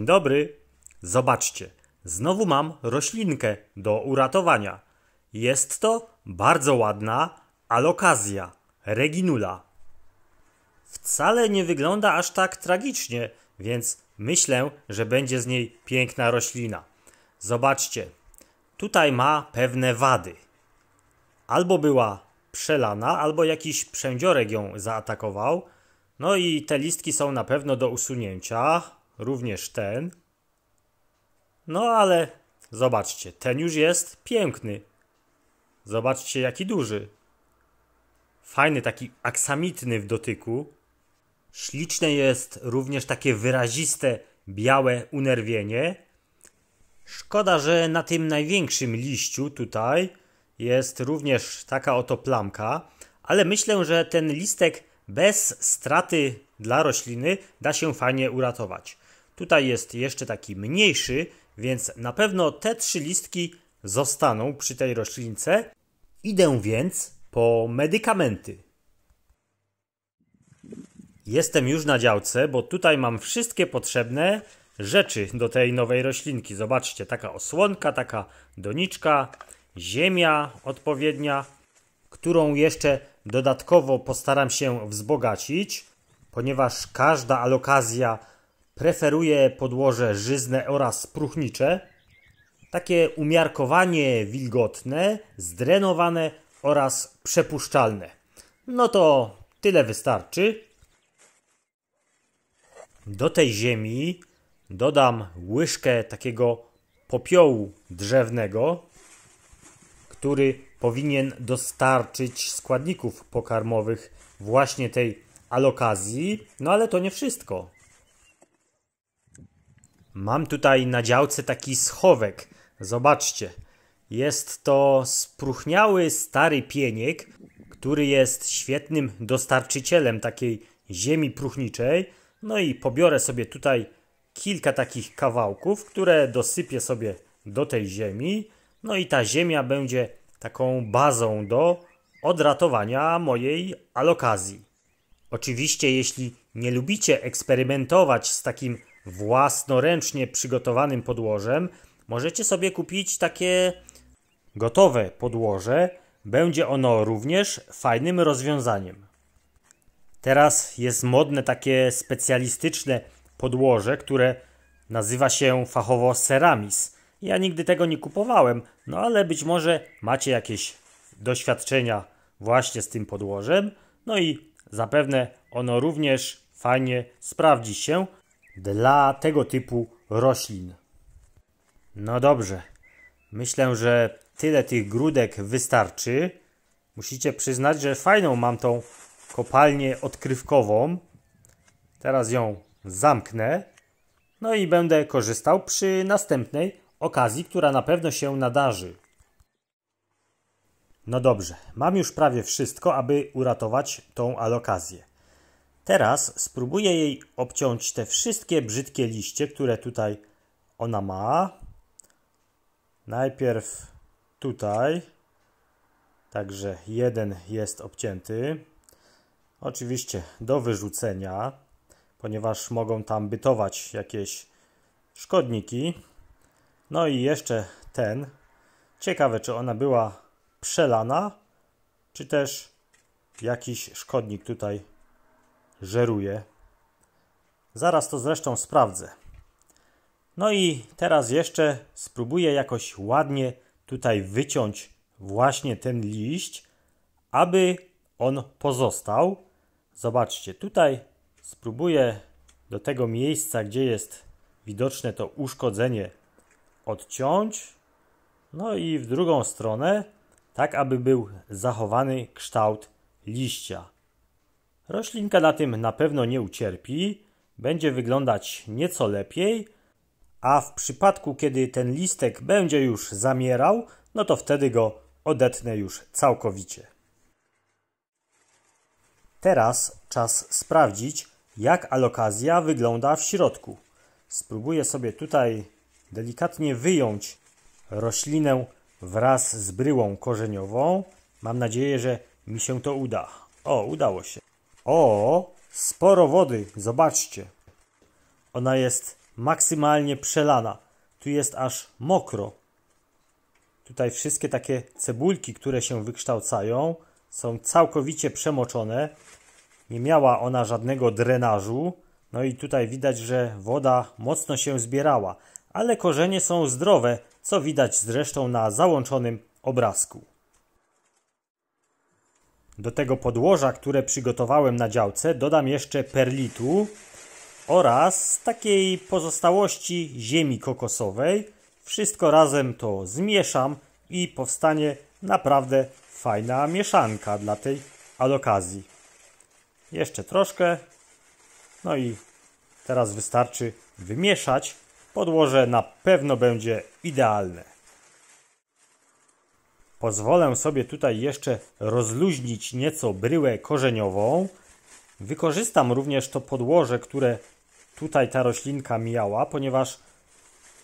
Dzień dobry. Zobaczcie, znowu mam roślinkę do uratowania. Jest to bardzo ładna alokazja, reginula. Wcale nie wygląda aż tak tragicznie, więc myślę, że będzie z niej piękna roślina. Zobaczcie, tutaj ma pewne wady. Albo była przelana, albo jakiś przędziorek ją zaatakował. No i te listki są na pewno do usunięcia, również ten. No ale zobaczcie, ten już jest piękny. Zobaczcie, jaki duży. Fajny, taki aksamitny w dotyku. Śliczne jest również takie wyraziste białe unerwienie. Szkoda, że na tym największym liściu tutaj jest również taka oto plamka, ale myślę, że ten listek bez straty dla rośliny da się fajnie uratować. Tutaj jest jeszcze taki mniejszy, więc na pewno te trzy listki zostaną przy tej roślince. Idę więc po medykamenty. Jestem już na działce, bo tutaj mam wszystkie potrzebne rzeczy do tej nowej roślinki. Zobaczcie, taka osłonka, taka doniczka, ziemia odpowiednia, którą jeszcze dodatkowo postaram się wzbogacić, ponieważ każda alokazja Preferuje podłoże żyzne oraz próchnicze, takie umiarkowanie wilgotne, zdrenowane oraz przepuszczalne. No to tyle wystarczy. Do tej ziemi dodam łyżkę takiego popiołu drzewnego, który powinien dostarczyć składników pokarmowych właśnie tej alokazji. No ale to nie wszystko. Mam tutaj na działce taki schowek. Zobaczcie. Jest to spruchniały stary pieniek, który jest świetnym dostarczycielem takiej ziemi próchniczej. No i pobiorę sobie tutaj kilka takich kawałków, które dosypię sobie do tej ziemi. No i ta ziemia będzie taką bazą do odratowania mojej alokazji. Oczywiście, jeśli nie lubicie eksperymentować z takim własnoręcznie przygotowanym podłożem, możecie sobie kupić takie gotowe podłoże. Będzie ono również fajnym rozwiązaniem. Teraz jest modne takie specjalistyczne podłoże, które nazywa się fachowo Ceramis. Ja nigdy tego nie kupowałem, no ale być może macie jakieś doświadczenia właśnie z tym podłożem. No i zapewne ono również fajnie sprawdzi się dla tego typu roślin. No dobrze, myślę, że tyle tych grudek wystarczy. Musicie przyznać, że fajną mam tą kopalnię odkrywkową. Teraz ją zamknę. No i będę korzystał przy następnej okazji, która na pewno się nadarzy. No dobrze, mam już prawie wszystko, aby uratować tą alokację. Teraz spróbuję jej obciąć te wszystkie brzydkie liście, które tutaj ona ma. Najpierw tutaj. Także jeden jest obcięty. Oczywiście do wyrzucenia, ponieważ mogą tam bytować jakieś szkodniki. No i jeszcze ten. Ciekawe, czy ona była przelana, czy też jakiś szkodnik tutaj żeruje. Zaraz to zresztą sprawdzę. No i teraz jeszcze spróbuję jakoś ładnie tutaj wyciąć właśnie ten liść, aby on pozostał. Zobaczcie, tutaj spróbuję do tego miejsca, gdzie jest widoczne to uszkodzenie, odciąć. No i w drugą stronę, tak aby był zachowany kształt liścia. Roślinka na tym na pewno nie ucierpi, będzie wyglądać nieco lepiej, a w przypadku, kiedy ten listek będzie już zamierał, no to wtedy go odetnę już całkowicie. Teraz czas sprawdzić, jak alokazja wygląda w środku. Spróbuję sobie tutaj delikatnie wyjąć roślinę wraz z bryłą korzeniową. Mam nadzieję, że mi się to uda. O, udało się. O, sporo wody, zobaczcie. Ona jest maksymalnie przelana. Tu jest aż mokro. Tutaj wszystkie takie cebulki, które się wykształcają, są całkowicie przemoczone. Nie miała ona żadnego drenażu. No i tutaj widać, że woda mocno się zbierała, ale korzenie są zdrowe, co widać zresztą na załączonym obrazku. Do tego podłoża, które przygotowałem na działce, dodam jeszcze perlitu oraz takiej pozostałości ziemi kokosowej. Wszystko razem to zmieszam i powstanie naprawdę fajna mieszanka dla tej alokazji. Jeszcze troszkę. No i teraz wystarczy wymieszać. Podłoże na pewno będzie idealne. Pozwolę sobie tutaj jeszcze rozluźnić nieco bryłę korzeniową. Wykorzystam również to podłoże, które tutaj ta roślinka miała, ponieważ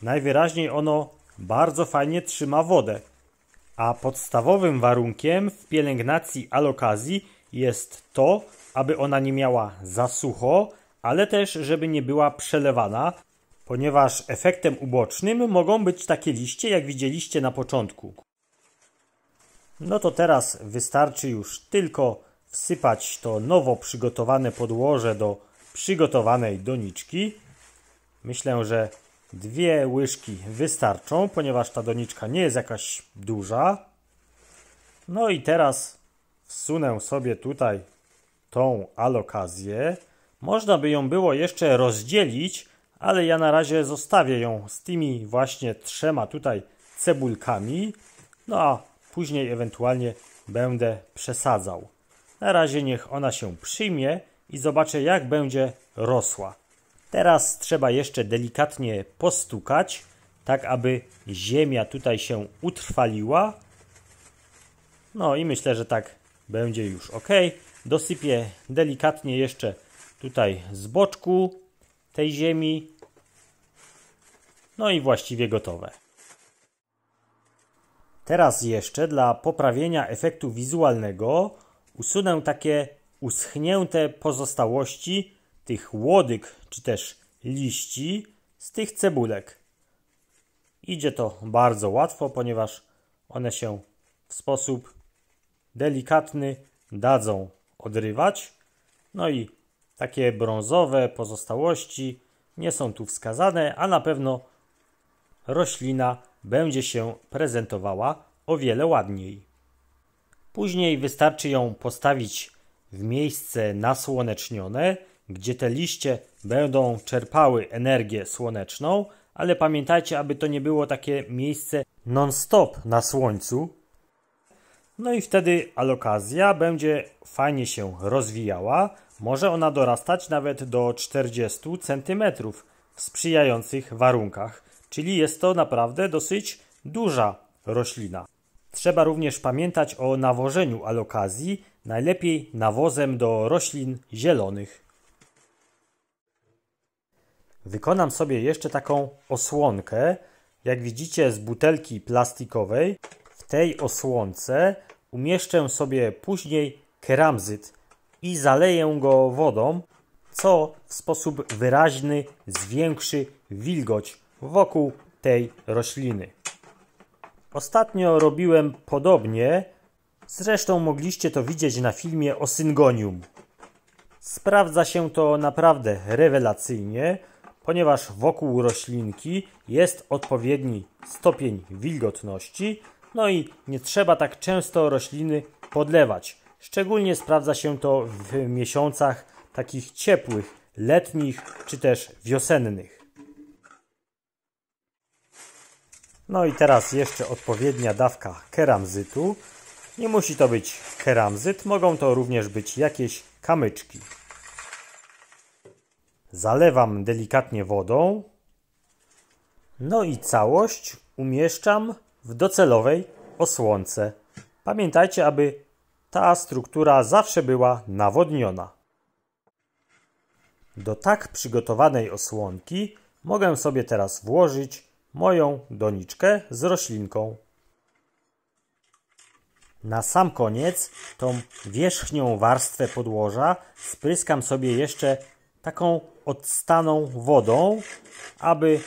najwyraźniej ono bardzo fajnie trzyma wodę. A podstawowym warunkiem w pielęgnacji alokazji jest to, aby ona nie miała za sucho, ale też żeby nie była przelewana, ponieważ efektem ubocznym mogą być takie liście, jak widzieliście na początku, no to teraz wystarczy już tylko wsypać to nowo przygotowane podłoże do przygotowanej doniczki. Myślę, że dwie łyżki wystarczą, ponieważ ta doniczka nie jest jakaś duża. No i teraz wsunę sobie tutaj tą alokazję. Można by ją było jeszcze rozdzielić, ale ja na razie zostawię ją z tymi właśnie trzema tutaj cebulkami. No a później ewentualnie będę przesadzał. Na razie niech ona się przyjmie i zobaczę jak będzie rosła. Teraz trzeba jeszcze delikatnie postukać, tak aby ziemia tutaj się utrwaliła. No i myślę, że tak będzie już ok. Dosypię delikatnie jeszcze tutaj z boczku tej ziemi. No i właściwie gotowe. Teraz jeszcze dla poprawienia efektu wizualnego usunę takie uschnięte pozostałości tych łodyg czy też liści z tych cebulek. Idzie to bardzo łatwo, ponieważ one się w sposób delikatny dadzą odrywać. No i takie brązowe pozostałości nie są tu wskazane, a na pewno roślina będzie się prezentowała o wiele ładniej. Później wystarczy ją postawić w miejsce nasłonecznione, gdzie te liście będą czerpały energię słoneczną, ale pamiętajcie, aby to nie było takie miejsce non-stop na słońcu. No i wtedy alokazja będzie fajnie się rozwijała. Może ona dorastać nawet do 40 cm w sprzyjających warunkach. Czyli jest to naprawdę dosyć duża roślina. Trzeba również pamiętać o nawożeniu alokazji, najlepiej nawozem do roślin zielonych. Wykonam sobie jeszcze taką osłonkę. Jak widzicie z butelki plastikowej, w tej osłonce umieszczę sobie później keramzyt i zaleję go wodą, co w sposób wyraźny zwiększy wilgoć wokół tej rośliny. Ostatnio robiłem podobnie, zresztą mogliście to widzieć na filmie o syngonium. Sprawdza się to naprawdę rewelacyjnie, ponieważ wokół roślinki jest odpowiedni stopień wilgotności, no i nie trzeba tak często rośliny podlewać. Szczególnie sprawdza się to w miesiącach takich ciepłych, letnich czy też wiosennych. No i teraz jeszcze odpowiednia dawka keramzytu. Nie musi to być keramzyt, mogą to również być jakieś kamyczki. Zalewam delikatnie wodą. No i całość umieszczam w docelowej osłonce. Pamiętajcie, aby ta struktura zawsze była nawodniona. Do tak przygotowanej osłonki mogę sobie teraz włożyć moją doniczkę z roślinką. Na sam koniec tą wierzchnią warstwę podłoża spryskam sobie jeszcze taką odstaną wodą, aby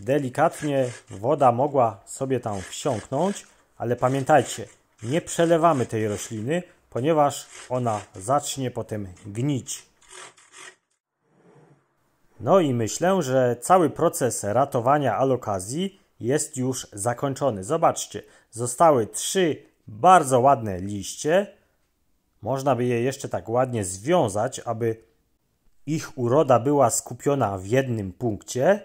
delikatnie woda mogła sobie tam wsiąknąć, ale pamiętajcie, nie przelewamy tej rośliny, ponieważ ona zacznie potem gnić. No i myślę, że cały proces ratowania alokazji jest już zakończony. Zobaczcie, zostały trzy bardzo ładne liście. Można by je jeszcze tak ładnie związać, aby ich uroda była skupiona w jednym punkcie.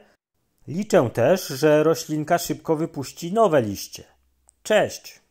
Liczę też, że roślinka szybko wypuści nowe liście. Cześć!